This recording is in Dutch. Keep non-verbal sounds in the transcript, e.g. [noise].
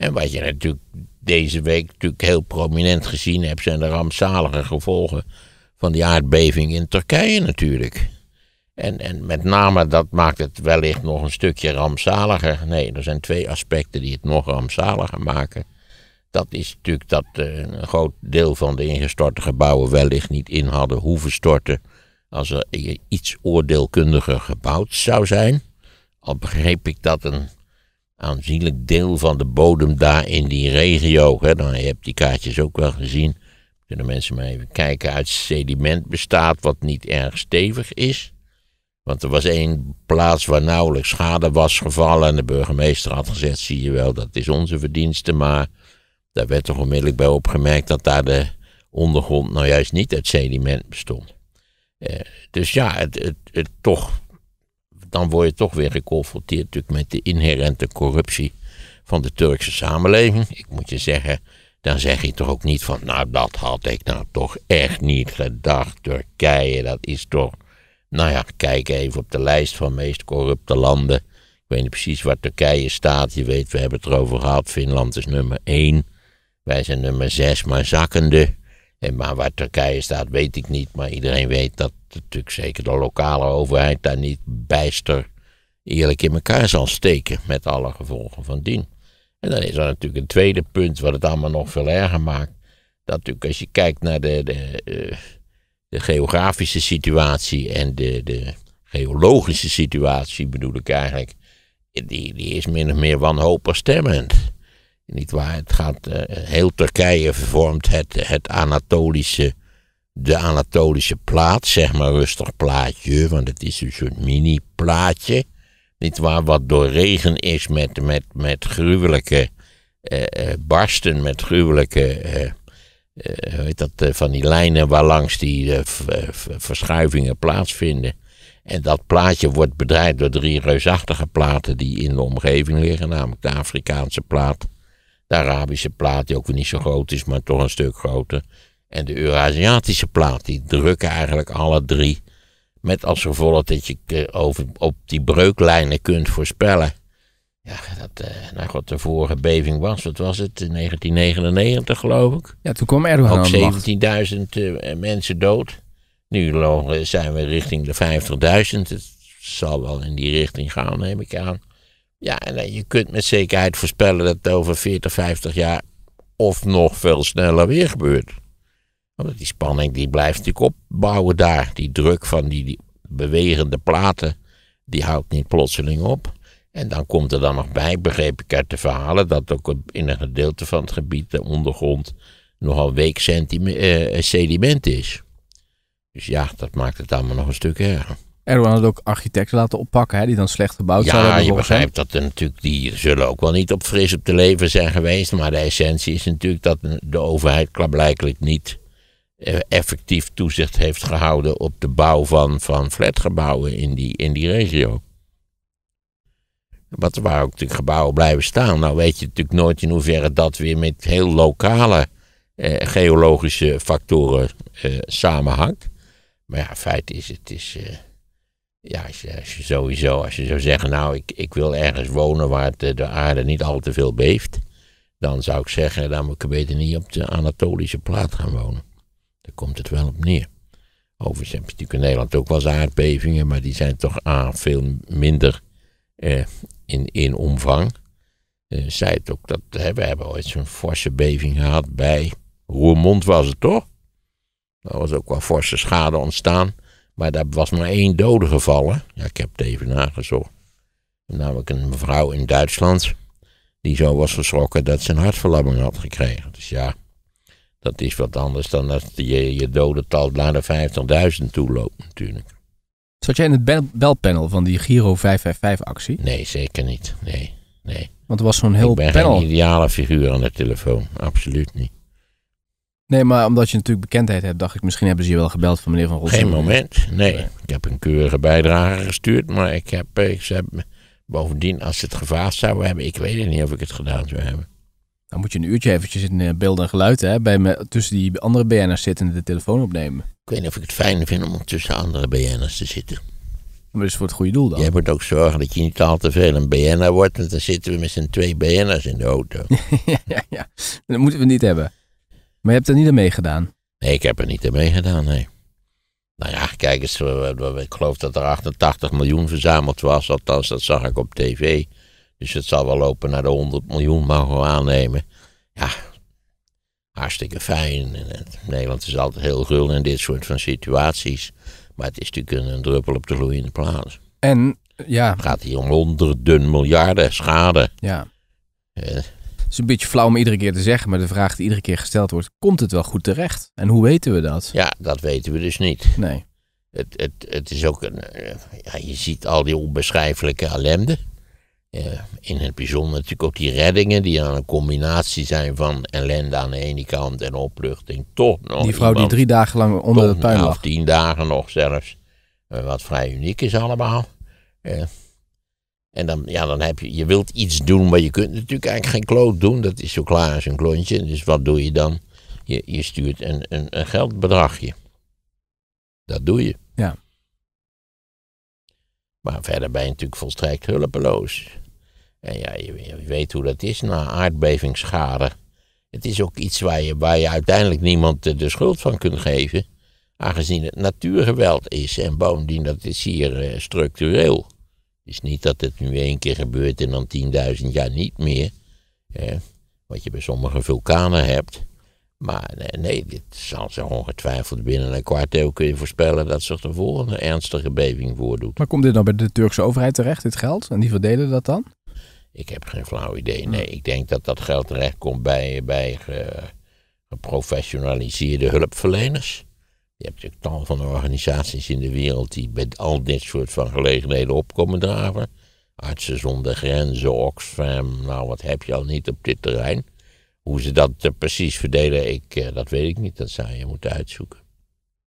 En wat je natuurlijk deze week natuurlijk heel prominent gezien hebt, zijn de rampzalige gevolgen van die aardbeving in Turkije natuurlijk. En, en met name dat maakt het wellicht nog een stukje rampzaliger. Nee, er zijn twee aspecten die het nog rampzaliger maken. Dat is natuurlijk dat eh, een groot deel van de ingestorte gebouwen wellicht niet in hadden hoeven storten als er iets oordeelkundiger gebouwd zou zijn. Al begreep ik dat een aanzienlijk deel van de bodem daar in die regio. Hè. Dan, nou, je hebt die kaartjes ook wel gezien. De mensen maar even kijken. Uit sediment bestaat wat niet erg stevig is. Want er was één plaats waar nauwelijks schade was gevallen. En de burgemeester had gezegd: zie je wel, dat is onze verdienste. Maar daar werd toch onmiddellijk bij opgemerkt dat daar de ondergrond nou juist niet uit sediment bestond. Eh, dus ja, het, het, het, toch dan word je toch weer geconfronteerd natuurlijk met de inherente corruptie van de Turkse samenleving. Ik moet je zeggen, dan zeg je toch ook niet van, nou dat had ik nou toch echt niet gedacht. Turkije, dat is toch, nou ja, kijk even op de lijst van meest corrupte landen. Ik weet niet precies waar Turkije staat. Je weet, we hebben het erover gehad. Finland is nummer 1. Wij zijn nummer zes, maar zakkende. En maar waar Turkije staat, weet ik niet. Maar iedereen weet dat natuurlijk zeker de lokale overheid daar niet bijster eerlijk in elkaar zal steken. Met alle gevolgen van dien. En dan is er natuurlijk een tweede punt, wat het allemaal nog veel erger maakt. Dat natuurlijk als je kijkt naar de, de, eh, de geografische situatie en de, de geologische situatie, bedoel ik eigenlijk. Die, die is min of meer wanhopig stemmend. Niet waar? Het gaat, eh, heel Turkije vormt het, het Anatolische, de Anatolische plaat, zeg maar rustig plaatje, want het is een soort mini-plaatje. Niet waar? Wat door regen is met, met, met gruwelijke eh, eh, barsten, met gruwelijke, uh, dat, van die lijnen waar langs die verschuivingen plaatsvinden. En dat plaatje wordt bedreigd door drie reusachtige platen die in de omgeving liggen, namelijk de Afrikaanse plaat, de Arabische plaat, die ook weer niet zo groot is, maar toch een stuk groter. En de Eurasiatische plaat, die drukken eigenlijk alle drie. Met als gevolg dat je eh, over, op die breuklijnen kunt voorspellen. Ja, dat, eh, nou god, de vorige beving was, wat was het, 1999 geloof ik. Ja, toen kwam Erdogan Ook 17.000 eh, mensen dood. Nu zijn we richting de 50.000. Het zal wel in die richting gaan, neem ik aan. Ja, en eh, je kunt met zekerheid voorspellen dat het over 40, 50 jaar of nog veel sneller weer gebeurt. Want die spanning die blijft natuurlijk opbouwen daar. Die druk van die, bewegende platen, die houdt niet plotseling op. En dan komt er dan nog bij, begreep ik uit de verhalen, dat ook in een gedeelte van het gebied, de ondergrond, nogal week eh, eh, sediment is. Dus ja, dat maakt het allemaal nog een stuk erger. Erdogan had ook architecten laten oppakken, hè, die dan slecht gebouwd zijn. zouden hebben. Ja, je begrijpt dat er natuurlijk, die zullen ook wel niet op fris op de leven zijn geweest. Maar de essentie is natuurlijk dat de overheid blijkbaar niet eh, effectief toezicht heeft gehouden op de bouw van, van flatgebouwen in die, in die regio. Wat er waren ook de gebouwen blijven staan. Nou weet je natuurlijk nooit in hoeverre dat weer met heel lokale eh, geologische factoren eh, samenhangt. Maar ja, feit is, het is... Eh, ja, als je, sowieso, als je zou zeggen, nou, ik, ik wil ergens wonen waar eh, de aarde niet al te veel beeft, dan zou ik zeggen, dan moet ik beter niet op de Anatolische plaat gaan wonen. Daar komt het wel op neer. Overigens heb je natuurlijk in Nederland ook wel eens aardbevingen, maar die zijn toch A, veel minder eh, in, in omvang. Eh, zei het ook, dat, hè, we hebben ooit zo'n forse beving gehad bij Roermond was het toch? Daar was ook wel forse schade ontstaan. Maar daar was maar één dode gevallen. Ja, ik heb het even nagezocht. Namelijk een mevrouw in Duitsland. Die zo was geschrokken dat ze een hartverlamming had gekregen. Dus ja, dat is wat anders dan dat je je dodental naar de 50.000 toe loopt natuurlijk. Zat jij in het belpanel van die Giro 555-actie? Nee, zeker niet. Nee, nee. Want er was zo'n heel panel. Ik ben geen ideale figuur aan de telefoon. Absoluut niet. Nee, maar omdat je natuurlijk bekendheid hebt, dacht ik, misschien hebben ze je wel gebeld van meneer Van Rossum. Geen moment, nee. Ik heb een keurige bijdrage gestuurd, maar ik heb, eh, ik heb bovendien, als ze het gevaar zouden hebben, ik weet het niet of ik het gedaan zou hebben. Dan moet je een uurtje eventjes in eh, beelden en geluiden, hè, bij me, tussen die andere BN'ers zitten en de telefoon opnemen. Ik weet niet of ik het fijn vind om tussen andere BN'ers te zitten. Maar is voor het goede doel dan. Je moet ook zorgen dat je niet al te veel een BN'er wordt, want dan zitten we met z'n twee BN'ers in de auto. [laughs] ja, ja, ja, dat moeten we niet hebben. Maar je hebt er niet aan meegedaan? Nee, ik heb er niet aan meegedaan, nee. Nou ja, kijk eens, ik geloof dat er 88 miljoen verzameld was, althans dat zag ik op tv. Dus het zal wel lopen naar de 100 miljoen, mogen we aannemen. Ja, hartstikke fijn. Nederland is altijd heel gul in dit soort van situaties. Maar het is natuurlijk een, druppel op de gloeiende plaats. En, ja... gaat hier om honderden miljarden schade. Ja. Eh, is een beetje flauw om iedere keer te zeggen, maar de vraag die iedere keer gesteld wordt, komt het wel goed terecht? En hoe weten we dat? Ja, dat weten we dus niet. Nee. Het, het, het is ook een, eh, ja, je ziet al die onbeschrijfelijke ellende. Eh, in het bijzonder natuurlijk ook die reddingen, die aan een combinatie zijn van ellende aan de ene kant en opluchting. Toch nog. Die vrouw die drie dagen lang onder de puin nou, lag. Of tien dagen nog zelfs. Eh, wat vrij uniek is allemaal. Ja. En dan, ja, dan heb je, je wilt iets doen, maar je kunt natuurlijk eigenlijk geen kloot doen. Dat is zo klaar als een klontje. Dus wat doe je dan? Je, je stuurt een, een, een geldbedragje. Dat doe je. Ja. Maar verder ben je natuurlijk volstrekt hulpeloos. En ja, je, weet hoe dat is na aardbevingsschade. Het is ook iets waar je, waar je uiteindelijk niemand eh, de schuld van kunt geven. Aangezien het natuurgeweld is en bovendien dat is hier eh, structureel. Het is niet dat het nu één keer gebeurt en dan 10.000 jaar niet meer. wat je bij sommige vulkanen hebt. Maar nee, dit zal ze ongetwijfeld binnen een kwart eeuw voorspellen dat zich de volgende ernstige beving voordoet. Maar komt dit dan bij de Turkse overheid terecht, dit geld? En die verdelen dat dan? Ik heb geen flauw idee. Nee, ik denk dat dat geld terecht komt bij, bij geprofessionaliseerde hulpverleners. Je hebt natuurlijk tal van organisaties in de wereld die bij al dit soort van gelegenheden opkomen draven. Artsen zonder grenzen, Oxfam, nou wat heb je al niet op dit terrein. Hoe ze dat eh, precies verdelen, ik, eh, dat weet ik niet. Dat zou je moeten uitzoeken.